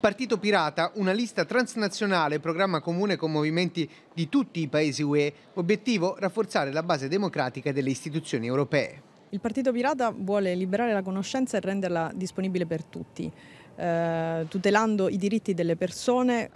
Partito Pirata, una lista transnazionale, programma comune con movimenti di tutti i paesi UE, obiettivo rafforzare la base democratica delle istituzioni europee. Il Partito Pirata vuole liberare la conoscenza e renderla disponibile per tutti, eh, tutelando i diritti delle persone.